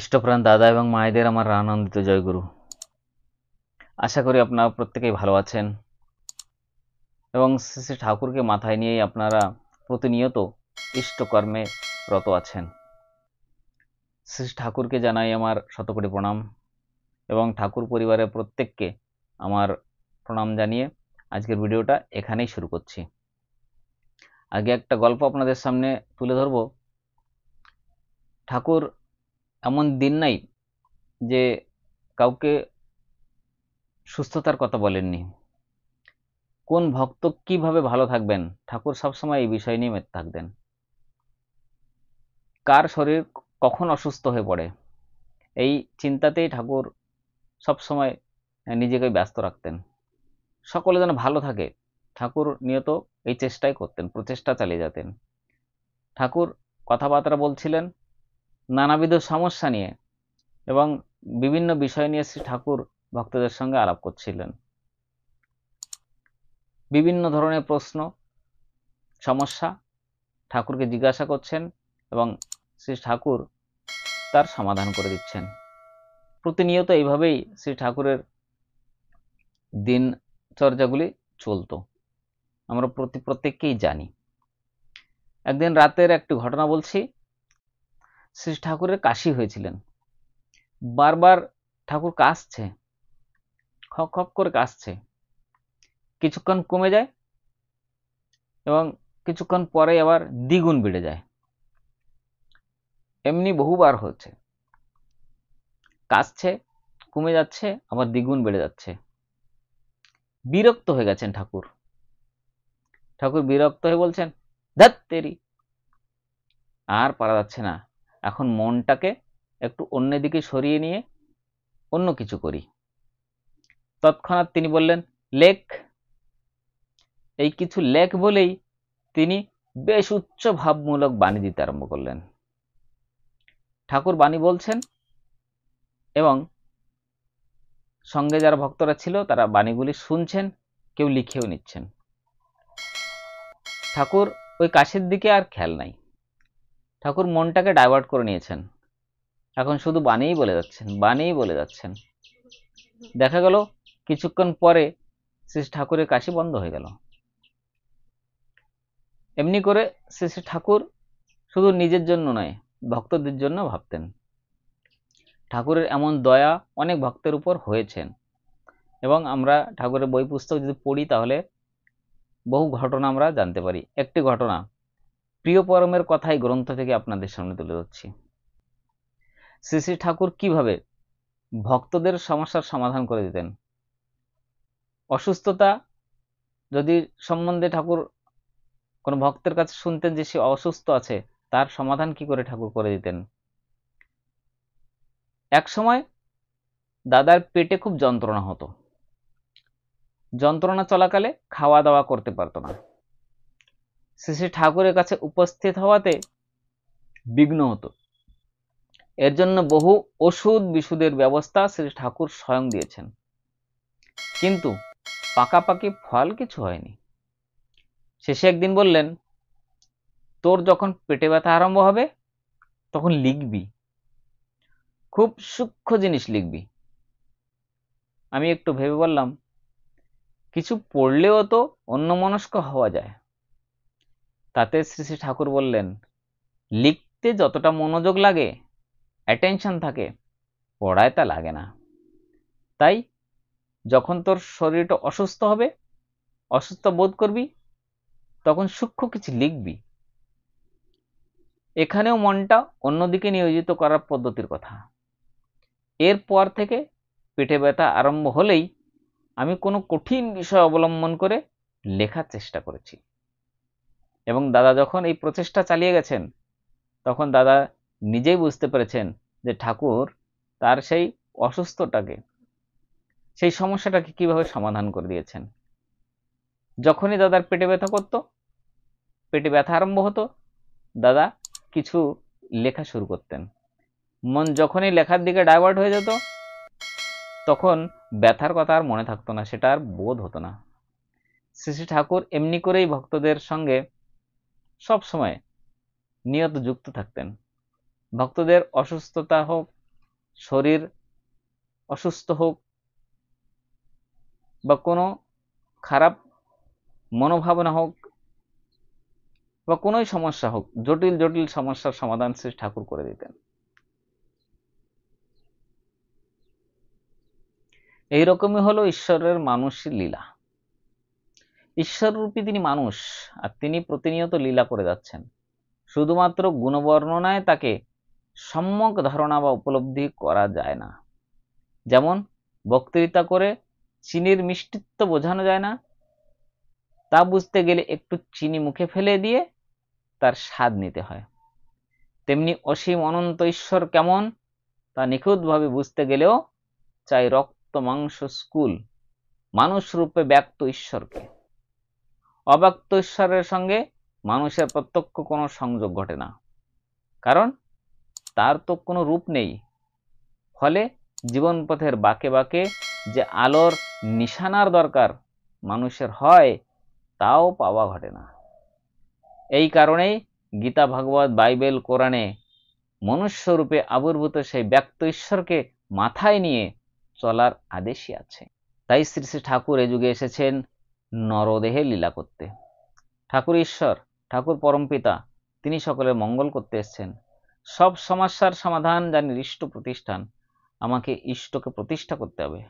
ইষ্টপ্রাণ দাদা এবং মায়েদের আমার আনন্দিত জয়গুরু আশা করি আপনারা প্রত্যেকেই ভালো আছেন এবং শ্রী ঠাকুরকে মাথায় নিয়েই আপনারা প্রতিনিয়ত ইষ্টকর্মে রত আছেন শ্রী ঠাকুরকে জানাই আমার শতকোটি প্রণাম এবং ঠাকুর পরিবারের প্রত্যেককে আমার প্রণাম জানিয়ে আজকের ভিডিওটা এখানেই শুরু করছি আগে একটা গল্প আপনাদের সামনে তুলে ধরব ঠাকুর এমন দিন নাই যে কাউকে সুস্থতার কথা বলেননি কোন ভক্ত কিভাবে ভালো থাকবেন ঠাকুর সবসময় এই বিষয় নিয়ে মেতে থাকতেন কার শরীর কখন অসুস্থ হয়ে পড়ে এই চিন্তাতেই ঠাকুর সবসময় নিজেকে ব্যস্ত রাখতেন সকলে যেন ভালো থাকে ঠাকুর নিয়ত এই চেষ্টাই করতেন প্রচেষ্টা চালিয়ে যেতেন ঠাকুর কথাবার্তা বলছিলেন নানাবিধ সমস্যা নিয়ে এবং বিভিন্ন বিষয় নিয়ে শ্রী ঠাকুর ভক্তদের সঙ্গে আলাপ করছিলেন বিভিন্ন ধরনের প্রশ্ন সমস্যা ঠাকুরকে জিজ্ঞাসা করছেন এবং শ্রী ঠাকুর তার সমাধান করে দিচ্ছেন প্রতিনিয়ত এইভাবেই শ্রী ঠাকুরের দিনচর্যাগুলি চলত আমরা প্রতি প্রত্যেককেই জানি একদিন রাতের একটি ঘটনা বলছি শ্রী ঠাকুরের কাশি হয়েছিলেন বারবার ঠাকুর কাশছে খক খক করে কাশছে কিছুক্ষণ কমে যায় এবং কিছুক্ষণ পরে আবার দ্বিগুণ বেড়ে যায় এমনি বহুবার হচ্ছে কাশছে কমে যাচ্ছে আবার দ্বিগুণ বেড়ে যাচ্ছে বিরক্ত হয়ে গেছেন ঠাকুর ঠাকুর বিরক্ত হয়ে বলছেন ধ্যাত তেরি আর পারা যাচ্ছে না এখন মনটাকে একটু অন্যদিকে সরিয়ে নিয়ে অন্য কিছু করি তৎক্ষণাৎ তিনি বললেন লেখ এই কিছু লেখ বলেই তিনি বেশ উচ্চ ভাবমূলক বাণী দিতে আরম্ভ করলেন ঠাকুর বাণী বলছেন এবং সঙ্গে যারা ভক্তরা ছিল তারা বাণীগুলি শুনছেন কেউ লিখেও নিচ্ছেন ঠাকুর ওই কাশের দিকে আর খেয়াল নাই ঠাকুর মনটাকে ডাইভার্ট করে নিয়েছেন এখন শুধু বানেই বলে যাচ্ছেন বানেই বলে যাচ্ছেন দেখা গেল কিছুক্ষণ পরে শ্রী ঠাকুরের কাশি বন্ধ হয়ে গেল এমনি করে শ্রী ঠাকুর শুধু নিজের জন্য নয় ভক্তদের জন্য ভাবতেন ঠাকুরের এমন দয়া অনেক ভক্তের উপর হয়েছেন এবং আমরা ঠাকুরের বই পুস্তক যদি পড়ি তাহলে বহু ঘটনা আমরা জানতে পারি একটি ঘটনা প্রিয় পরমের কথাই গ্রন্থ থেকে আপনাদের সামনে তুলে ধরছি শ্রী ঠাকুর কিভাবে ভক্তদের সমস্যার সমাধান করে দিতেন অসুস্থতা যদি সম্বন্ধে ঠাকুর কোনো ভক্তের কাছে শুনতেন যে সে অসুস্থ আছে তার সমাধান কি করে ঠাকুর করে দিতেন এক সময় দাদার পেটে খুব যন্ত্রণা হতো যন্ত্রণা চলাকালে খাওয়া দাওয়া করতে পারতো না শ্রী ঠাকুরের কাছে উপস্থিত হওয়াতে বিঘ্ন হতো এর জন্য বহু ওষুধ বিশুদের ব্যবস্থা শ্রী ঠাকুর স্বয়ং দিয়েছেন কিন্তু পাকাপাকি ফল কিছু হয়নি শেষে একদিন বললেন তোর যখন পেটে ব্যথা আরম্ভ হবে তখন লিখবি খুব সূক্ষ্ম জিনিস লিখবি আমি একটু ভেবে বললাম কিছু পড়লেও তো অন্যমনস্ক হওয়া যায় তাতে শ্রী শ্রী ঠাকুর বললেন লিখতে যতটা মনোযোগ লাগে অ্যাটেনশন থাকে পড়ায় তা লাগে না তাই যখন তোর শরীরটা অসুস্থ হবে অসুস্থ বোধ করবি তখন সূক্ষ্ম কিছু লিখবি এখানেও মনটা অন্যদিকে নিয়োজিত করার পদ্ধতির কথা এরপর থেকে পেটে ব্যথা আরম্ভ হলেই আমি কোনো কঠিন বিষয় অবলম্বন করে লেখার চেষ্টা করেছি এবং দাদা যখন এই প্রচেষ্টা চালিয়ে গেছেন তখন দাদা নিজেই বুঝতে পেরেছেন যে ঠাকুর তার সেই অসুস্থটাকে সেই সমস্যাটাকে কিভাবে সমাধান করে দিয়েছেন যখনই দাদার পেটে ব্যথা করত পেটে ব্যথা আরম্ভ হতো দাদা কিছু লেখা শুরু করতেন মন যখনই লেখার দিকে ডাইভার্ট হয়ে যেত তখন ব্যথার কথা আর মনে থাকতো না সেটা আর বোধ হতো না শ্রী ঠাকুর এমনি করেই ভক্তদের সঙ্গে সবসময় নিয়ত যুক্ত থাকতেন ভক্তদের অসুস্থতা হোক শরীর অসুস্থ হোক বা কোনো খারাপ মনোভাবনা হোক বা কোনোই সমস্যা হোক জটিল জটিল সমস্যার সমাধান শ্রী ঠাকুর করে দিতেন এইরকমই হলো ঈশ্বরের মানুষের লীলা ঈশ্বররূপী তিনি মানুষ আর তিনি প্রতিনিয়ত লীলা করে যাচ্ছেন শুধুমাত্র গুণবর্ণনায় তাকে সম্যক ধারণা বা উপলব্ধি করা যায় না যেমন বক্তৃতা করে চিনির মিষ্টিত্ব বোঝানো যায় না তা বুঝতে গেলে একটু চিনি মুখে ফেলে দিয়ে তার স্বাদ নিতে হয় তেমনি অসীম অনন্ত ঈশ্বর কেমন তা নিখুঁতভাবে বুঝতে গেলেও চাই রক্ত মাংস স্কুল মানুষ রূপে ব্যক্ত ঈশ্বরকে অব্যক্ত ঈশ্বরের সঙ্গে মানুষের প্রত্যক্ষ কোনো সংযোগ ঘটে না কারণ তার তো কোনো রূপ নেই ফলে জীবনপথের বাঁকে বাঁকে যে আলোর নিশানার দরকার মানুষের হয় তাও পাওয়া ঘটে না এই কারণেই গীতা ভাগবত বাইবেল কোরআনে মনুষ্যরূপে আবির্ভূত সেই ব্যক্ত ঈশ্বরকে মাথায় নিয়ে চলার আদেশই আছে তাই শ্রী শ্রী ঠাকুর এ যুগে এসেছেন নরদেহে লীলা করতে ঠাকুর ঈশ্বর ঠাকুর পরমপিতা তিনি সকলের মঙ্গল করতে এসছেন সব সমস্যার সমাধান যা নির্দিষ্ট প্রতিষ্ঠান আমাকে ইষ্টকে প্রতিষ্ঠা করতে হবে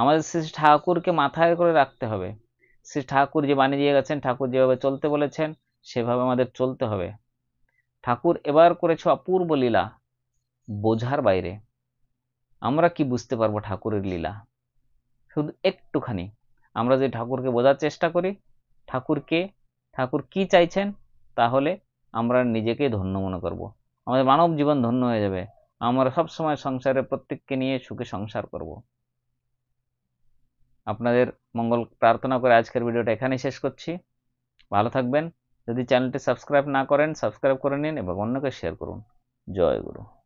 আমাদের শ্রী ঠাকুরকে মাথায় করে রাখতে হবে শ্রী ঠাকুর যে বানিয়ে দিয়ে গেছেন ঠাকুর যেভাবে চলতে বলেছেন সেভাবে আমাদের চলতে হবে ঠাকুর এবার করেছ অপূর্ব লীলা বোঝার বাইরে আমরা কি বুঝতে পারবো ঠাকুরের লীলা শুধু একটুখানি আমরা যদি ঠাকুরকে বোঝার চেষ্টা করি ঠাকুরকে ঠাকুর কি চাইছেন তাহলে আমরা নিজেকে ধন্য মনে করব। আমাদের মানব জীবন ধন্য হয়ে যাবে আমরা সব সময় সংসারে প্রত্যেককে নিয়ে সুখে সংসার করব। আপনাদের মঙ্গল প্রার্থনা করে আজকের ভিডিওটা এখানেই শেষ করছি ভালো থাকবেন যদি চ্যানেলটি সাবস্ক্রাইব না করেন সাবস্ক্রাইব করে নিন এবং অন্যকে শেয়ার করুন জয় গুরু